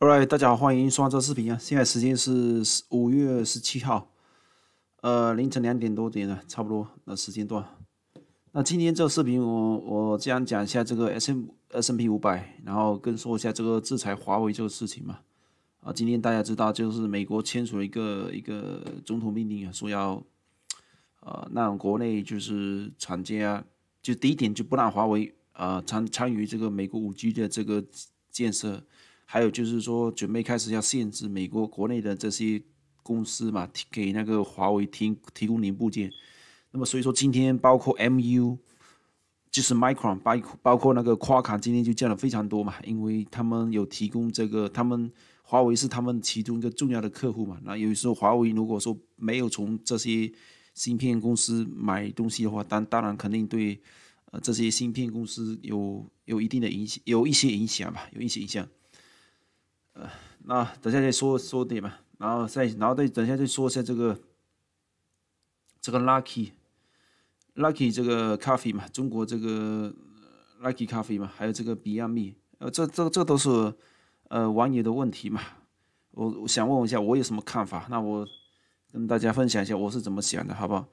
Alright，大家好，欢迎收看这视频啊！现在时间是五月十七号，呃，凌晨两点多点了，差不多那时间段。那今天这个视频，我我将讲一下这个 S M S M P 五百，然后跟说一下这个制裁华为这个事情嘛。啊，今天大家知道，就是美国签署了一个一个总统命令，啊，说要呃让国内就是厂家，就第一点就不让华为啊参参与这个美国五 G 的这个建设。还有就是说，准备开始要限制美国国内的这些公司嘛，给那个华为提提供零部件。那么，所以说今天包括 M U，就是 Micron 包包括那个夸卡，今天就降了非常多嘛，因为他们有提供这个，他们华为是他们其中一个重要的客户嘛。那有时候华为如果说没有从这些芯片公司买东西的话，当当然肯定对呃这些芯片公司有有一定的影响，有一些影响吧，有一些影响。那等下再说说点嘛，然后再然后再等下再说一下这个这个 Lucky Lucky 这个咖啡嘛，中国这个 Lucky 咖啡嘛，还有这个 Beyond Me，呃，这这这都是呃网友的问题嘛。我我想问一下，我有什么看法？那我跟大家分享一下我是怎么想的，好不好？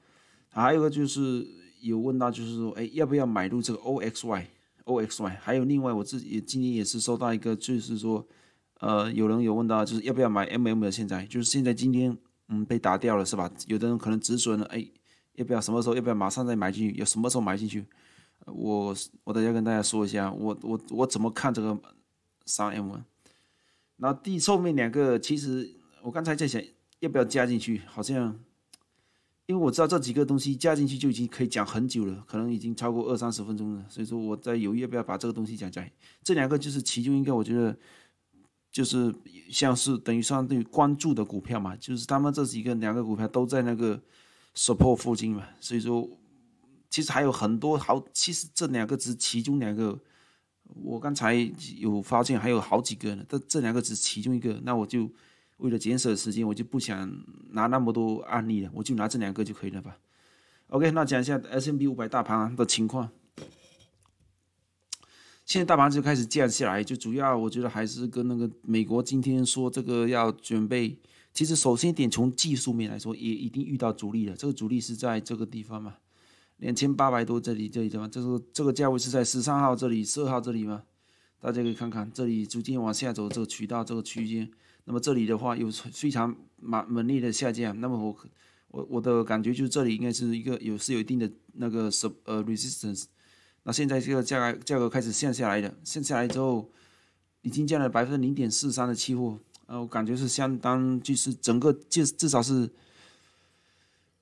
还有个就是有问到，就是说哎要不要买入这个 OXY OXY？还有另外我自己今年也是收到一个，就是说。呃，有人有问到，就是要不要买 MM 的？现在就是现在今天，嗯，被打掉了是吧？有的人可能止损了，哎，要不要什么时候？要不要马上再买进去？要什么时候买进去？我我大家跟大家说一下，我我我怎么看这个三 M？那第后面两个，其实我刚才在想，要不要加进去？好像因为我知道这几个东西加进去就已经可以讲很久了，可能已经超过二三十分钟了，所以说我在犹豫要不要把这个东西讲讲。这两个就是其中应该我觉得。就是像是等于相对关注的股票嘛，就是他们这几个两个股票都在那个 support 附近嘛，所以说其实还有很多好，其实这两个只其中两个，我刚才有发现还有好几个呢，但这两个只其中一个，那我就为了节省时间，我就不想拿那么多案例了，我就拿这两个就可以了吧。OK，那讲一下 S M B 五百大盘的情况。现在大盘就开始降下来，就主要我觉得还是跟那个美国今天说这个要准备。其实首先一点，从技术面来说，也一定遇到阻力了。这个阻力是在这个地方嘛，两千八百多这里这里一方，就是这个价位是在十三号这里、十二号这里吗？大家可以看看，这里逐渐往下走这个渠道这个区间。那么这里的话有非常蛮猛烈的下降。那么我我我的感觉就是这里应该是一个有是有一定的那个是呃 resistance。那现在这个价格价格开始降下来了，降下来之后已经降了百分之零点四三的期货，啊，我感觉是相当就是整个就至少是，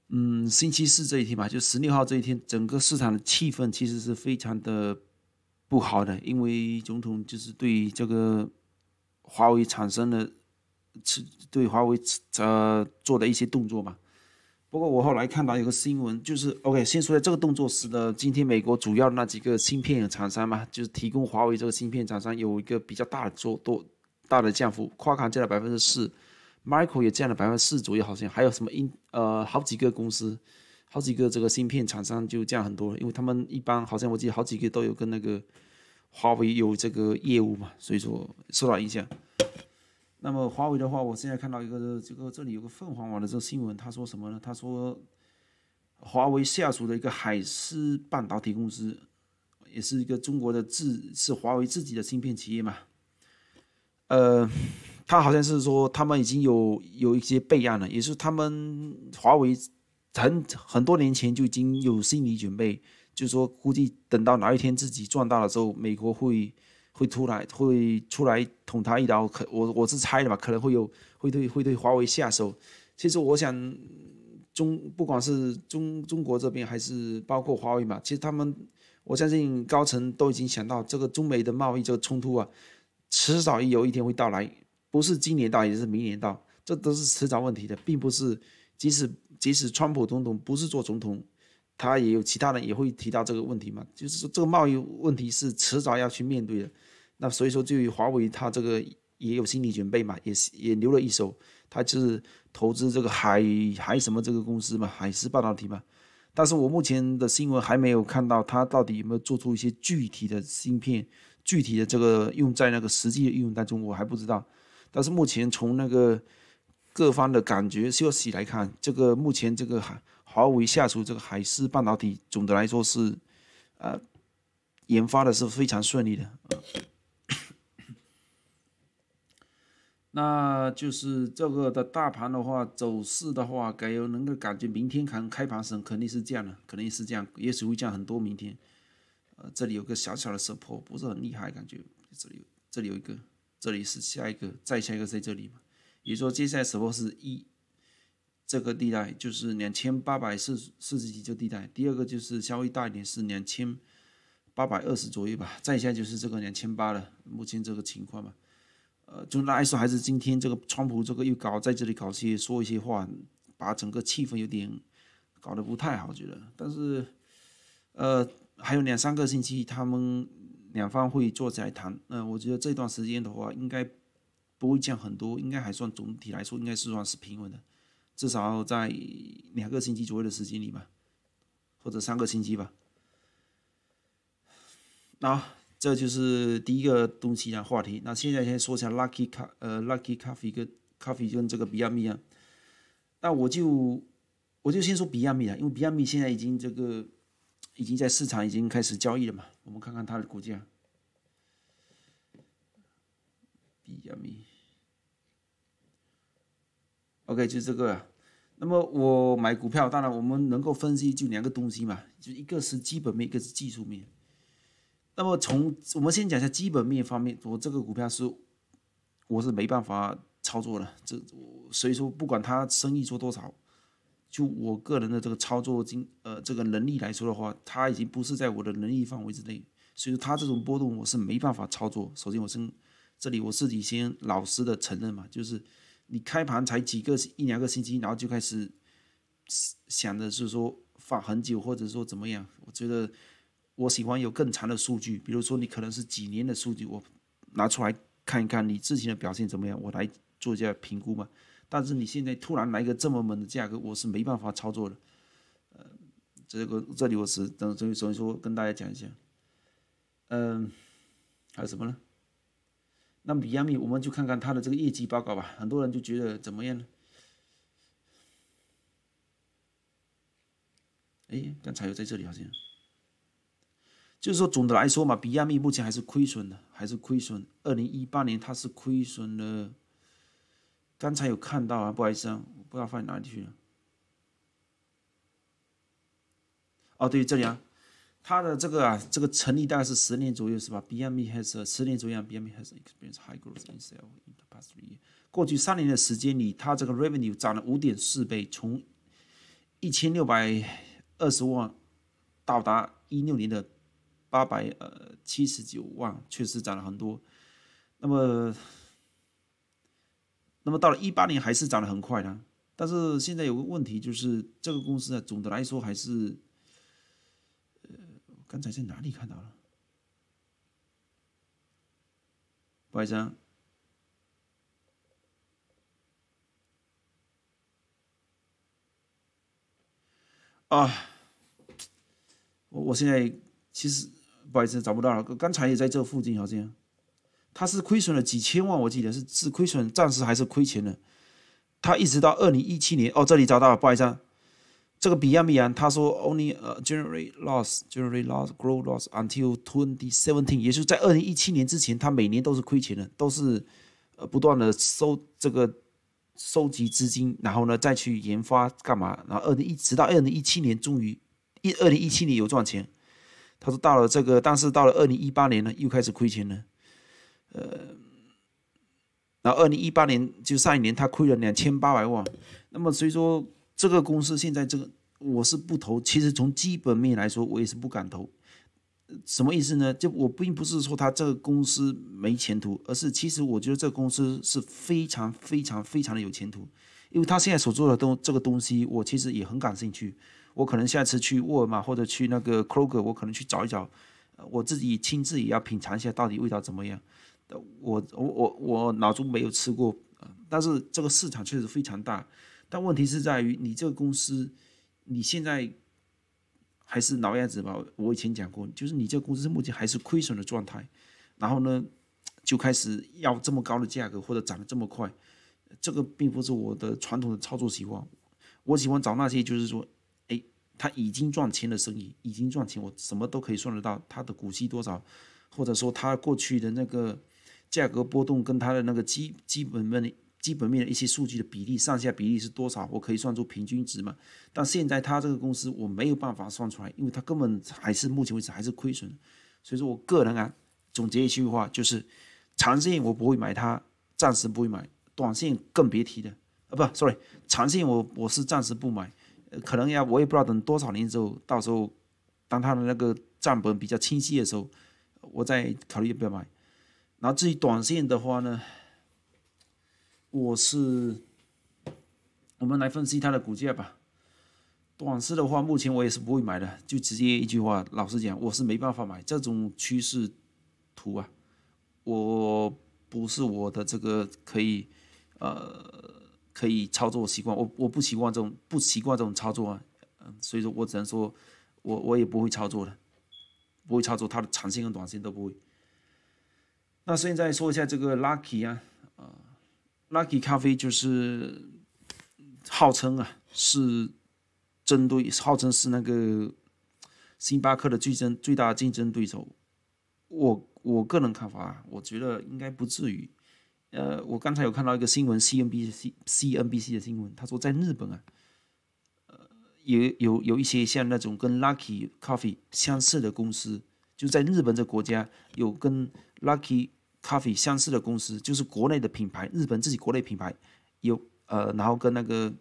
嗯，星期四这一天吧，就十六号这一天，整个市场的气氛其实是非常的不好的，因为总统就是对这个华为产生了对华为呃做的一些动作吧。不过我后来看到有个新闻，就是 OK，先说下这个动作时的，今天美国主要那几个芯片厂商嘛，就是提供华为这个芯片厂商有一个比较大的做多大的降幅，夸康降了百分之四，Micro 也降了百分之四左右，好像还有什么英呃好几个公司，好几个这个芯片厂商就降很多，因为他们一般好像我记得好几个都有跟那个华为有这个业务嘛，所以说受到影响。那么华为的话，我现在看到一个这个这里有个凤凰网的这个新闻，他说什么呢？他说华为下属的一个海思半导体公司，也是一个中国的自是华为自己的芯片企业嘛。呃，他好像是说他们已经有有一些备案了，也是他们华为很很多年前就已经有心理准备，就是说估计等到哪一天自己壮大了之后，美国会。会出来，会出来捅他一刀，可我我是猜的嘛，可能会有会对会对华为下手。其实我想中不管是中中国这边还是包括华为嘛，其实他们我相信高层都已经想到这个中美的贸易这个冲突啊，迟早有有一天会到来，不是今年到也是明年到，这都是迟早问题的，并不是即使即使川普总统不是做总统。他也有其他人也会提到这个问题嘛，就是说这个贸易问题是迟早要去面对的。那所以说，就华为他这个也有心理准备嘛，也是也留了一手。他就是投资这个海海什么这个公司嘛，海思半导体嘛。但是我目前的新闻还没有看到他到底有没有做出一些具体的芯片，具体的这个用在那个实际的应用当中，我还不知道。但是目前从那个各方的感觉消息来看，这个目前这个海。华为下属这个海思半导体，总的来说是，呃，研发的是非常顺利的。那就是这个的大盘的话，走势的话，感觉能够感觉明天看开盘时肯定是这样的，肯定是这样，也许会降很多。明天，呃，这里有个小小的收破，不是很厉害，感觉这里有，这里有一个，这里是下一个，再下一个在这里嘛。也就说，接下来时候是一。这个地带就是两千八百四四十几这地带，第二个就是稍微大一点是两千八百二十左右吧，再下就是这个两千八了。目前这个情况嘛，呃，总的来说还是今天这个川普这个又搞在这里搞些说一些话，把整个气氛有点搞得不太好，觉得。但是，呃，还有两三个星期他们两方会坐下来谈，那我觉得这段时间的话应该不会降很多，应该还算总体来说应该是算是平稳的。至少在两个星期左右的时间里吧，或者三个星期吧。那这就是第一个东西的话题。那现在先说一下 Lucky 咖呃 Lucky Coffee 跟 Coffee 跟这个比亚迪啊。那我就我就先说比亚迪啊，因为比亚迪现在已经这个已经在市场已经开始交易了嘛。我们看看它的股价，比亚迪。OK，就这个。那么我买股票，当然我们能够分析就两个东西嘛，就一个是基本面，一个是技术面。那么从我们先讲一下基本面方面，我这个股票是我是没办法操作的，这所以说不管他生意做多少，就我个人的这个操作经呃这个能力来说的话，他已经不是在我的能力范围之内，所以说他这种波动我是没办法操作。首先我先这里我自己先老实的承认嘛，就是。你开盘才几个一两个星期，然后就开始想的是说放很久，或者说怎么样？我觉得我喜欢有更长的数据，比如说你可能是几年的数据，我拿出来看一看你之前的表现怎么样，我来做一下评估嘛。但是你现在突然来一个这么猛的价格，我是没办法操作的。呃，这个这里我是等，所以所以说跟大家讲一下。嗯，还有什么呢？那比亚迪，我们就看看它的这个业绩报告吧。很多人就觉得怎么样呢？哎，刚才有在这里好像，就是说总的来说嘛，比亚迪目前还是亏损的，还是亏损。二零一八年它是亏损的。刚才有看到啊，不好意思啊，不知道放哪里去了。哦，对，这里啊。它的这个啊，这个成立大概是十年左右，是吧？BME 还是十年左右？BME a 是 experience high growth in sales in the past three years。过去三年的时间里，它这个 revenue 涨了五点四倍，从一千六百二十万到达一六年的八百呃七十九万，确实涨了很多。那么，那么到了一八年还是涨得很快的。但是现在有个问题，就是这个公司啊，总的来说还是。刚才在哪里看到了？不好意思啊，啊，我我现在其实不好意思找不到了。刚才也在这附近好像，他是亏损了几千万，我记得是是亏损，暂时还是亏钱的。他一直到二零一七年哦，这里找到了，不好意思。啊。这个比亚米啊，他说，only generally lost, generally lost, grow lost until twenty seventeen，也就是在二零一七年之前，他每年都是亏钱的，都是呃不断的收这个收集资金，然后呢再去研发干嘛？然后二零一直到二零一七年，终于一二零一七年有赚钱。他说到了这个，但是到了二零一八年呢，又开始亏钱了。呃，然后二零一八年就上一年，他亏了两千八百万。那么所以说。这个公司现在这个我是不投，其实从基本面来说，我也是不敢投。什么意思呢？就我并不是说他这个公司没前途，而是其实我觉得这个公司是非常非常非常的有前途，因为他现在所做的东这个东西，我其实也很感兴趣。我可能下次去沃尔玛或者去那个 Kroger，我可能去找一找，我自己亲自也要品尝一下到底味道怎么样。我我我我脑中没有吃过，但是这个市场确实非常大。但问题是在于，你这个公司，你现在还是老样子吧？我以前讲过，就是你这个公司目前还是亏损的状态，然后呢，就开始要这么高的价格或者涨得这么快，这个并不是我的传统的操作习惯。我喜欢找那些就是说，哎，他已经赚钱的生意，已经赚钱，我什么都可以算得到他的股息多少，或者说他过去的那个价格波动跟他的那个基基本面。基本面的一些数据的比例，上下比例是多少？我可以算出平均值嘛？但现在他这个公司我没有办法算出来，因为他根本还是目前为止还是亏损，所以说我个人啊，总结一句话就是，长线我不会买它，暂时不会买，短线更别提的。啊，不，sorry，长线我我是暂时不买，可能要我也不知道等多少年之后，到时候当它的那个账本比较清晰的时候，我再考虑要不要买。然后至于短线的话呢？我是，我们来分析它的股价吧。短视的话，目前我也是不会买的，就直接一句话，老实讲，我是没办法买这种趋势图啊。我不是我的这个可以，呃，可以操作习惯，我我不习惯这种，不习惯这种操作啊。嗯，所以说我只能说，我我也不会操作的，不会操作它的长线跟短线都不会。那现在说一下这个 Lucky 啊，啊。Lucky 咖啡就是号称啊，是针对号称是那个星巴克的最争最大的竞争对手。我我个人看法啊，我觉得应该不至于。呃，我刚才有看到一个新闻，C N B C C N B C 的新闻，他说在日本啊，呃，有有有一些像那种跟 Lucky Coffee 相似的公司，就在日本这国家有跟 Lucky。咖啡相似的公司就是国内的品牌，日本自己国内品牌有呃，然后跟那个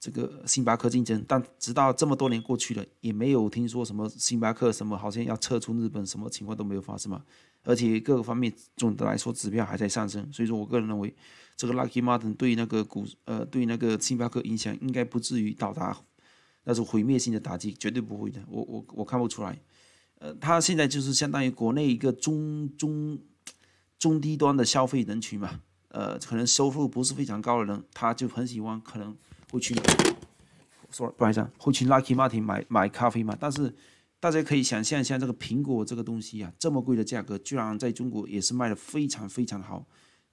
这个星巴克竞争。但直到这么多年过去了，也没有听说什么星巴克什么好像要撤出日本，什么情况都没有发生嘛。而且各个方面，总的来说，指标还在上升。所以说我个人认为，这个 Lucky m a r t i n 对那个股呃对那个星巴克影响应该不至于到达那种毁灭性的打击，绝对不会的。我我我看不出来。呃，它现在就是相当于国内一个中中。中低端的消费人群嘛，呃，可能收入不是非常高的人，他就很喜欢，可能会去，sorry，不好意思，会去 Lucky Mart i n 买买咖啡嘛。但是大家可以想象一下，这个苹果这个东西啊，这么贵的价格，居然在中国也是卖的非常非常好，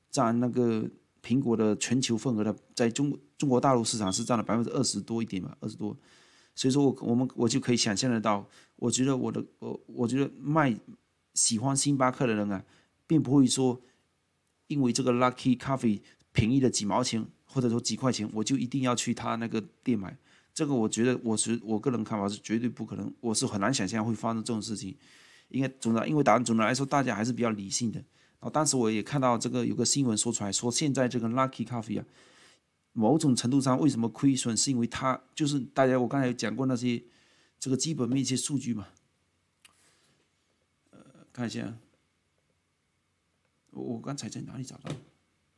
占那个苹果的全球份额的，在中中国大陆市场是占了百分之二十多一点嘛，二十多。所以说我我们我就可以想象得到，我觉得我的我我觉得卖喜欢星巴克的人啊。并不会说，因为这个 Lucky Coffee 便宜了几毛钱，或者说几块钱，我就一定要去他那个店买。这个我觉得我是我个人看法是绝对不可能，我是很难想象会发生这种事情。应该总的，因为打总的来说大家还是比较理性的。然后当时我也看到这个有个新闻说出来，说现在这个 Lucky Coffee 啊，某种程度上为什么亏损，是因为它就是大家我刚才讲过那些这个基本面一些数据嘛。呃，看一下。我刚才在哪里找到？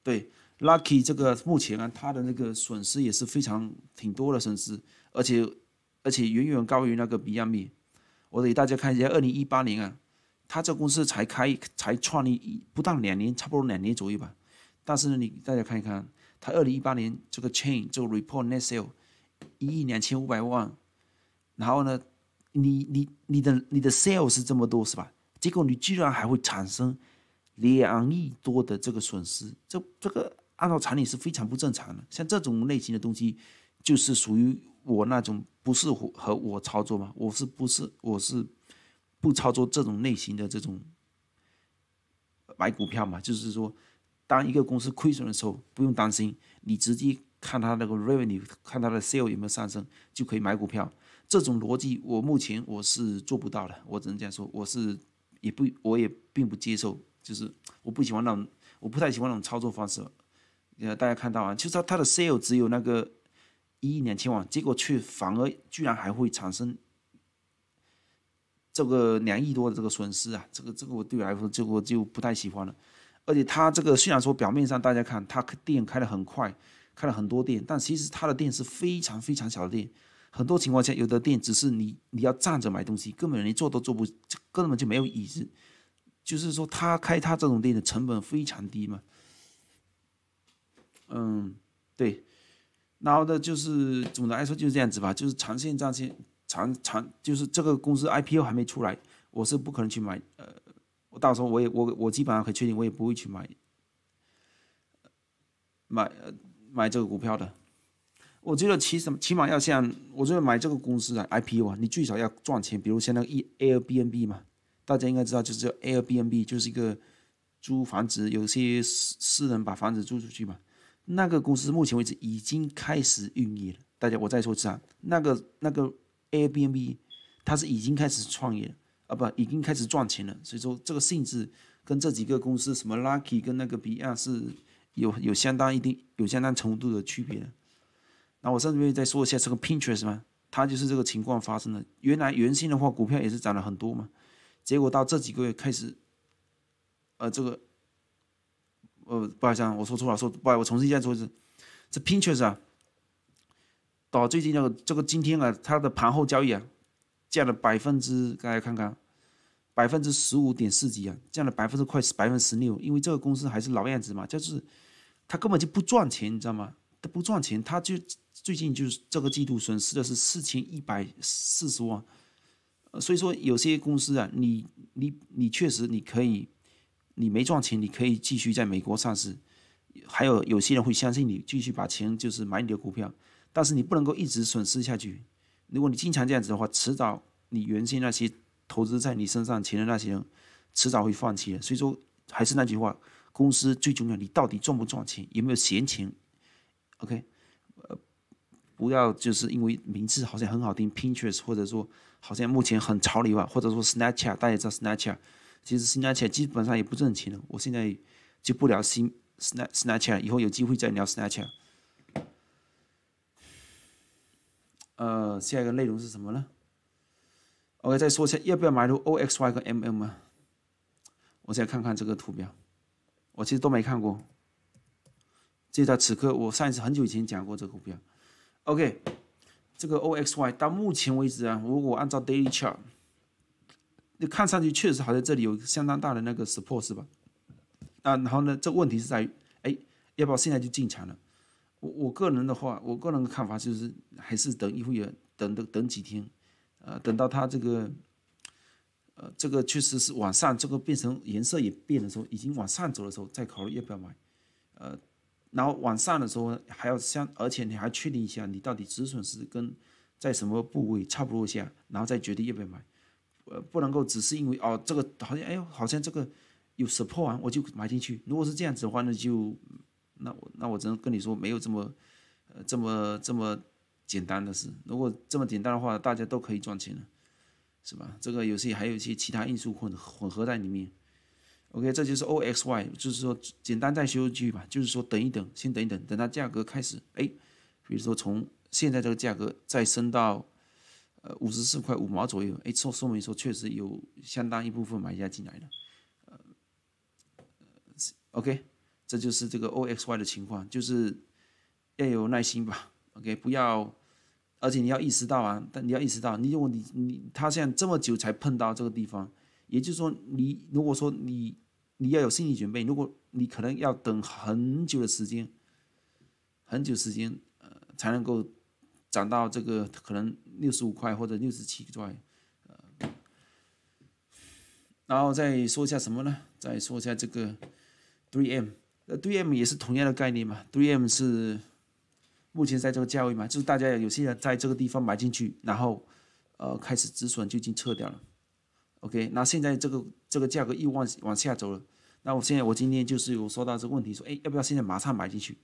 对，Lucky 这个目前啊，他的那个损失也是非常挺多的损失，而且而且远远高于那个 Beyond Me。我给大家看一下，二零一八年啊，他这公司才开才创立，不到两年，差不多两年左右吧。但是呢，你大家看一看，他二零一八年这个 Chain 这个 Report Net s a l e 一亿两千五百万，然后呢，你你你的你的 s a l e 是这么多是吧？结果你居然还会产生。两亿多的这个损失，这这个按照常理是非常不正常的。像这种类型的东西，就是属于我那种不适合和我操作嘛。我是不是我是不操作这种类型的这种买股票嘛？就是说，当一个公司亏损的时候，不用担心，你直接看它那个 revenue，看它的 sale 有没有上升，就可以买股票。这种逻辑，我目前我是做不到的。我只能这样说，我是也不，我也并不接受。就是我不喜欢那种，我不太喜欢那种操作方式。呃，大家看到啊，就是他他的 sale 只有那个一亿两千万，结果却反而居然还会产生这个两亿多的这个损失啊！这个这个我对我来说，这个我就不太喜欢了。而且他这个虽然说表面上大家看他店开的很快，开了很多店，但其实他的店是非常非常小的店。很多情况下，有的店只是你你要站着买东西，根本你坐都坐不，根本就没有椅子。就是说，他开他这种店的成本非常低嘛，嗯，对。然后呢，就是总的来说就是这样子吧，就是长线、战线、长长，就是这个公司 IPO 还没出来，我是不可能去买。呃，我到时候我也我我基本上可以确定，我也不会去买，买呃买这个股票的。我觉得起什么起码要像，我觉得买这个公司的 IPO 啊，你最少要赚钱，比如像那个 E Airbnb 嘛。大家应该知道，就是叫 Airbnb，就是一个租房子，有些私私人把房子租出去嘛。那个公司目前为止已经开始运营了。大家我再说一次啊，那个那个 Airbnb，它是已经开始创业啊，不已经开始赚钱了。所以说这个性质跟这几个公司什么 Lucky 跟那个 Beyond 是有有相当一定有相当程度的区别。那我上面再说一下这个 Pinterest 嘛，它就是这个情况发生的。原来原先的话，股票也是涨了很多嘛。结果到这几个月开始，呃，这个，呃，不好意思，啊，我说错了，说，不好意思，我重新再说一次，这 Pinterest 啊，到最近这个这个今天啊，它的盘后交易啊，降了百分之，大家看看，百分之十五点四几啊，降了百分之快百分之十六，因为这个公司还是老样子嘛，就是它根本就不赚钱，你知道吗？它不赚钱，它就最近就是这个季度损失的是四千一百四十万。呃，所以说有些公司啊，你你你确实你可以，你没赚钱，你可以继续在美国上市。还有有些人会相信你，继续把钱就是买你的股票。但是你不能够一直损失下去。如果你经常这样子的话，迟早你原先那些投资在你身上钱的那些人，迟早会放弃的。所以说还是那句话，公司最重要，你到底赚不赚钱，有没有闲钱？OK，呃，不要就是因为名字好像很好听，Pinterest 或者说。好像目前很潮流吧，或者说 Snapchat，大家知道 Snapchat，其实 Snapchat 基本上也不挣钱。我现在就不聊 s n Snap c h a t 以后有机会再聊 Snapchat。呃，下一个内容是什么呢？OK，再说一下要不要买入 OXY 和 MM 啊？我再看看这个图标，我其实都没看过。就在此刻，我上一次很久以前讲过这个股票。OK。这个 OXY 到目前为止啊，如果按照 Daily Chart，你看上去确实好像这里有相当大的那个 Support 是吧？那然后呢，这问题是在，于，哎，要不要现在就进场了？我我个人的话，我个人的看法就是，还是等一会儿，等等等几天，呃，等到它这个，呃，这个确实是往上，这个变成颜色也变的时候，已经往上走的时候，再考虑要不要买，呃。然后往上的时候还要相，而且你还确定一下你到底止损是跟在什么部位差不多下，然后再决定要不要买。呃，不能够只是因为哦这个好像哎呦好像这个有 support 啊我就买进去。如果是这样子的话，那就那我那我只能跟你说没有这么呃这么这么简单的事。如果这么简单的话，大家都可以赚钱了，是吧？这个游戏还有一些其他因素混混合在里面。OK，这就是 OXY，就是说简单再修句吧，就是说等一等，先等一等，等它价格开始哎，比如说从现在这个价格再升到呃五十四块五毛左右，哎，说说明说确实有相当一部分买家进来了，呃，OK，这就是这个 OXY 的情况，就是要有耐心吧，OK，不要，而且你要意识到啊，但你要意识到，你如果你你他现在这么久才碰到这个地方。也就是说，你如果说你你要有心理准备，如果你可能要等很久的时间，很久时间呃才能够涨到这个可能六十五块或者六十七块，呃，然后再说一下什么呢？再说一下这个 three M，呃，three M 也是同样的概念嘛，three M 是目前在这个价位嘛，就是大家有些人在这个地方买进去，然后呃开始止损就已经撤掉了。OK，那现在这个这个价格又往往下走了，那我现在我今天就是有说到这个问题，说哎要不要现在马上买进去？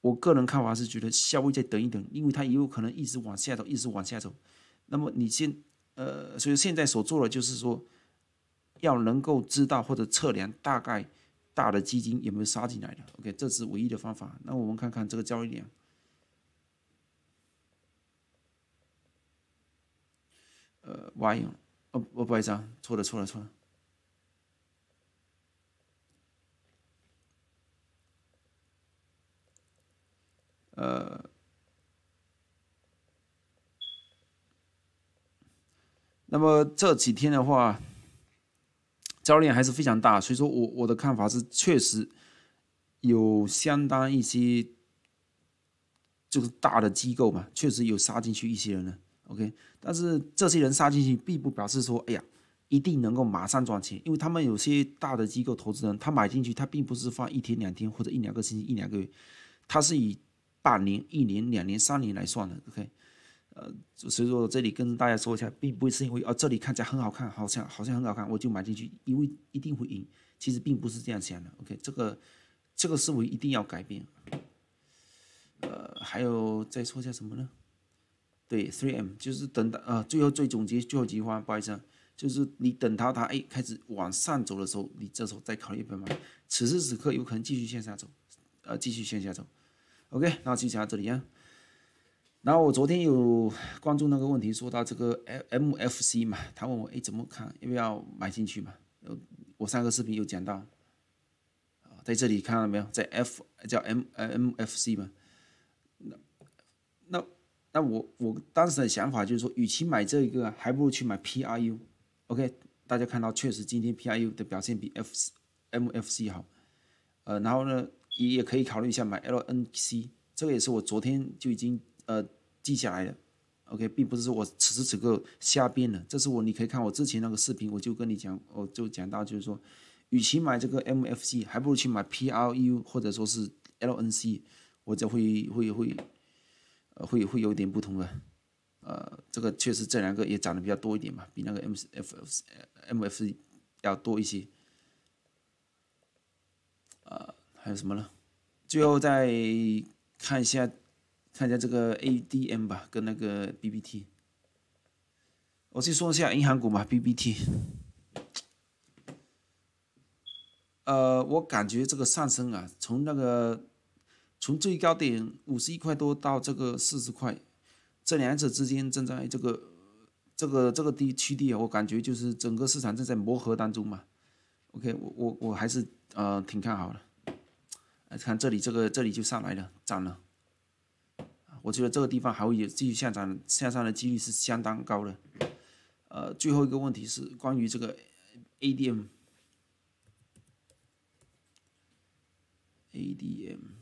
我个人看法是觉得稍微再等一等，因为它也有可能一直往下走，一直往下走。那么你先呃，所以现在所做的就是说，要能够知道或者测量大概大的基金有没有杀进来的。OK，这是唯一的方法。那我们看看这个交易量，呃，Why？我不好意思啊，错了错了错了。呃，那么这几天的话，交练量还是非常大，所以说我我的看法是，确实有相当一些就是大的机构嘛，确实有杀进去一些人了。OK，但是这些人杀进去，并不表示说，哎呀，一定能够马上赚钱，因为他们有些大的机构投资人，他买进去，他并不是放一天两天或者一两个星期一两个月，他是以半年、一年、两年、三年来算的。OK，呃，所以说这里跟大家说一下，并不是因为啊这里看起来很好看，好像好像很好看，我就买进去，因为一定会赢，其实并不是这样想的。OK，这个这个思维一定要改变。呃，还有再说一下什么呢？对，three m 就是等到呃，最后最总结最后几句话，不好意思，就是你等到它哎开始往上走的时候，你这时候再考虑要买。此时此刻有可能继续向下走，呃，继续向下走。OK，那就讲到这里啊。然后我昨天有关注那个问题，说到这个 MFC 嘛，他问我哎怎么看要不要买进去嘛？我上个视频有讲到在这里看到没有，在 F 叫 M MFC 嘛。但我我当时的想法就是说，与其买这一个，还不如去买 PRU。OK，大家看到确实今天 PRU 的表现比 F MFC 好。呃，然后呢，也也可以考虑一下买 LNC，这个也是我昨天就已经呃记下来的。OK，并不是说我此时此刻瞎编的，这是我你可以看我之前那个视频，我就跟你讲，我就讲到就是说，与其买这个 MFC，还不如去买 PRU 或者说是 LNC，我就会会会。会会有点不同的。呃，这个确实这两个也涨的比较多一点嘛，比那个 M F F M F C 要多一些，呃，还有什么呢？最后再看一下看一下这个 A D M 吧，跟那个 B B T，我去说一下银行股嘛，B B T，呃，我感觉这个上升啊，从那个。从最高点五十一块多到这个四十块，这两者之间正在这个这个这个地区地，啊，我感觉就是整个市场正在磨合当中嘛。OK，我我我还是呃挺看好的。看这里，这个这里就上来了，涨了。我觉得这个地方还会有继续上涨、向上的几率是相当高的。呃，最后一个问题是关于这个 ADM，ADM。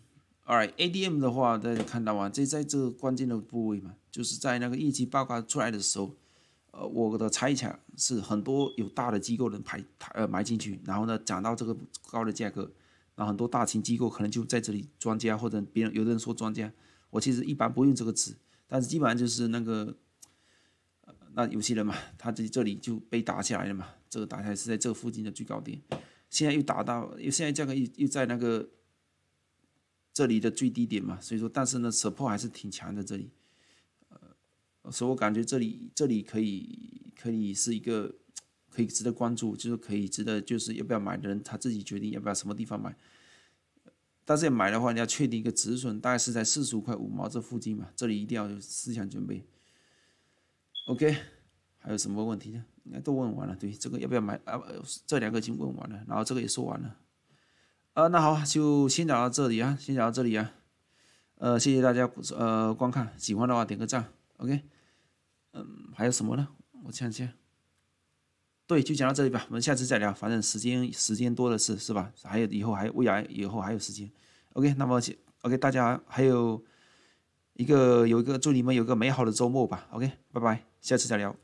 Right, ADM 的话，大家看到啊，这在这个关键的部位嘛，就是在那个业绩报告出来的时候，呃，我的猜想是很多有大的机构能排呃埋进去，然后呢，涨到这个高的价格，那很多大型机构可能就在这里专家或者别人，有的人说专家，我其实一般不用这个词，但是基本上就是那个，那有些人嘛，他这这里就被打下来了嘛，这个打下来是在这附近的最高点，现在又打到，又现在价格又又在那个。这里的最低点嘛，所以说，但是呢，support 还是挺强的，这里，呃，所以我感觉这里，这里可以，可以是一个，可以值得关注，就是可以值得，就是要不要买的人他自己决定要不要什么地方买，但是买的话，你要确定一个止损，大概是在四十五块五毛这附近嘛，这里一定要有思想准备。OK，还有什么问题呢？应该都问完了，对，这个要不要买啊？这两个已经问完了，然后这个也说完了。呃，那好，就先讲到这里啊，先讲到这里啊。呃，谢谢大家呃观看，喜欢的话点个赞，OK。嗯，还有什么呢？我想想，对，就讲到这里吧，我们下次再聊，反正时间时间多的是，是吧？还有以后还未来以后还有时间，OK。那么 OK，大家还有一个有一个祝你们有个美好的周末吧，OK。拜拜，下次再聊。